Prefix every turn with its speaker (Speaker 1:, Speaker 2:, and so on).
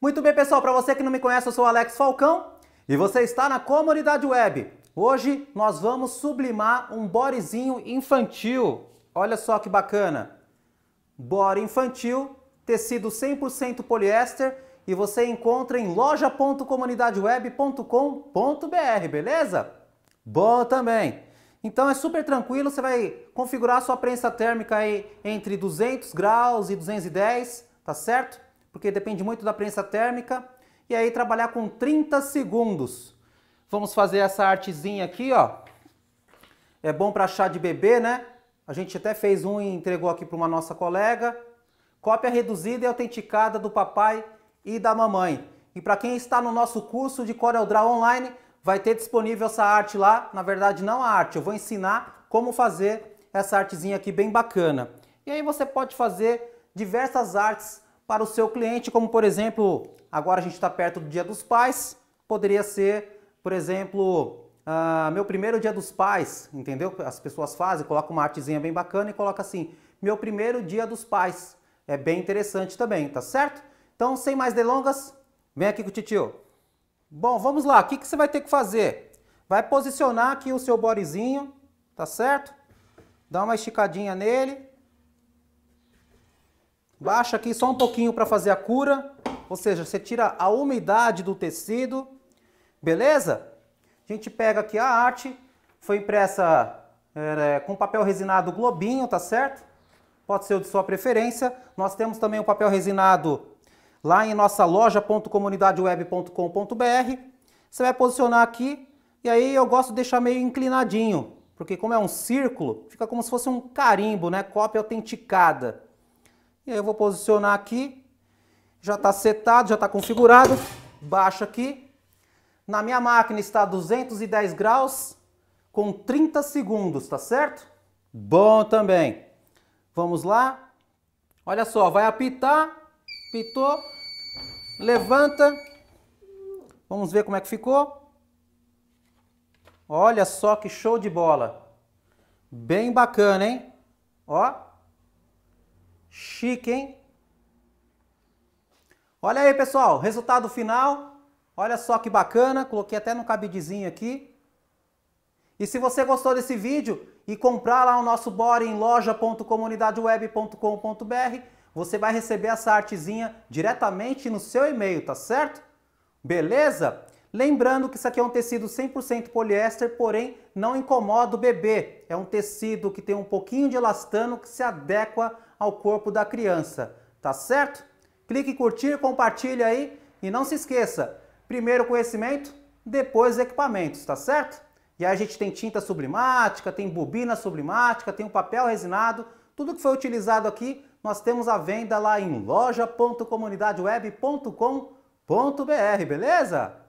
Speaker 1: Muito bem, pessoal, para você que não me conhece, eu sou Alex Falcão e você está na Comunidade Web. Hoje nós vamos sublimar um bodezinho infantil. Olha só que bacana. Bore infantil, tecido 100% poliéster e você encontra em loja.comunidadeweb.com.br, beleza? Bom também. Então é super tranquilo, você vai configurar sua prensa térmica aí entre 200 graus e 210, tá certo? porque depende muito da prensa térmica, e aí trabalhar com 30 segundos. Vamos fazer essa artezinha aqui, ó. É bom para chá de bebê, né? A gente até fez um e entregou aqui para uma nossa colega. Cópia reduzida e autenticada do papai e da mamãe. E para quem está no nosso curso de CorelDRAW online, vai ter disponível essa arte lá. Na verdade, não a arte, eu vou ensinar como fazer essa artezinha aqui bem bacana. E aí você pode fazer diversas artes para o seu cliente, como por exemplo, agora a gente está perto do Dia dos Pais, poderia ser, por exemplo, ah, meu primeiro Dia dos Pais, entendeu? As pessoas fazem, colocam uma artezinha bem bacana e coloca assim, meu primeiro Dia dos Pais. É bem interessante também, tá certo? Então, sem mais delongas, vem aqui com o titio. Bom, vamos lá, o que, que você vai ter que fazer? Vai posicionar aqui o seu bodezinho, tá certo? Dá uma esticadinha nele, Baixa aqui só um pouquinho para fazer a cura, ou seja, você tira a umidade do tecido, beleza? A gente pega aqui a arte, foi impressa é, com papel resinado globinho, tá certo? Pode ser o de sua preferência. Nós temos também o papel resinado lá em nossa loja.comunidadeweb.com.br. Você vai posicionar aqui e aí eu gosto de deixar meio inclinadinho, porque como é um círculo, fica como se fosse um carimbo, né? Cópia autenticada. E aí eu vou posicionar aqui. Já está setado, já está configurado. Baixa aqui. Na minha máquina está 210 graus com 30 segundos, tá certo? Bom também. Vamos lá. Olha só, vai apitar. Pitou. Levanta. Vamos ver como é que ficou. Olha só que show de bola. Bem bacana, hein? Ó. Chique, hein? Olha aí, pessoal, resultado final. Olha só que bacana, coloquei até no cabidezinho aqui. E se você gostou desse vídeo e comprar lá o nosso body em loja.comunidadeweb.com.br, você vai receber essa artezinha diretamente no seu e-mail, tá certo? Beleza? Lembrando que isso aqui é um tecido 100% poliéster, porém não incomoda o bebê. É um tecido que tem um pouquinho de elastano que se adequa ao corpo da criança, tá certo? Clique em curtir, compartilha aí e não se esqueça, primeiro conhecimento, depois equipamentos, tá certo? E aí a gente tem tinta sublimática, tem bobina sublimática, tem o um papel resinado, tudo que foi utilizado aqui nós temos a venda lá em loja.comunidadeweb.com.br, beleza?